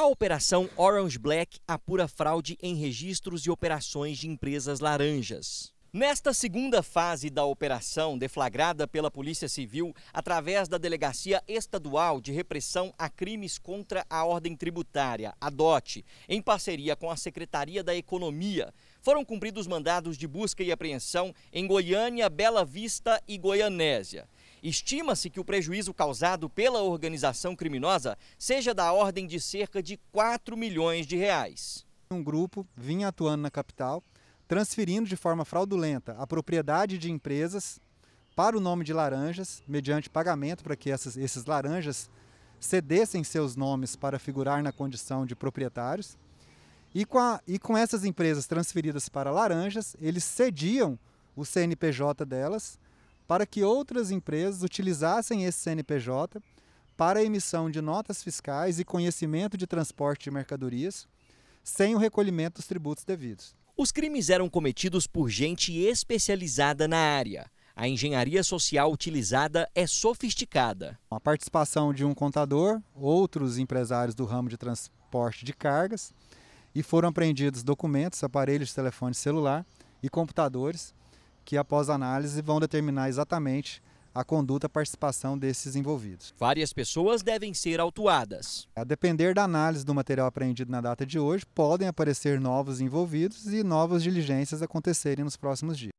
A Operação Orange Black apura fraude em registros e operações de empresas laranjas. Nesta segunda fase da operação, deflagrada pela Polícia Civil através da Delegacia Estadual de Repressão a Crimes contra a Ordem Tributária, a DOT, em parceria com a Secretaria da Economia, foram cumpridos mandados de busca e apreensão em Goiânia, Bela Vista e Goianésia. Estima-se que o prejuízo causado pela organização criminosa seja da ordem de cerca de 4 milhões de reais. Um grupo vinha atuando na capital, transferindo de forma fraudulenta a propriedade de empresas para o nome de laranjas, mediante pagamento para que essas, esses laranjas cedessem seus nomes para figurar na condição de proprietários. E com, a, e com essas empresas transferidas para laranjas, eles cediam o CNPJ delas para que outras empresas utilizassem esse CNPJ para emissão de notas fiscais e conhecimento de transporte de mercadorias, sem o recolhimento dos tributos devidos. Os crimes eram cometidos por gente especializada na área. A engenharia social utilizada é sofisticada. A participação de um contador, outros empresários do ramo de transporte de cargas, e foram apreendidos documentos, aparelhos de telefone celular e computadores que após análise vão determinar exatamente a conduta, e participação desses envolvidos. Várias pessoas devem ser autuadas. A depender da análise do material apreendido na data de hoje, podem aparecer novos envolvidos e novas diligências acontecerem nos próximos dias.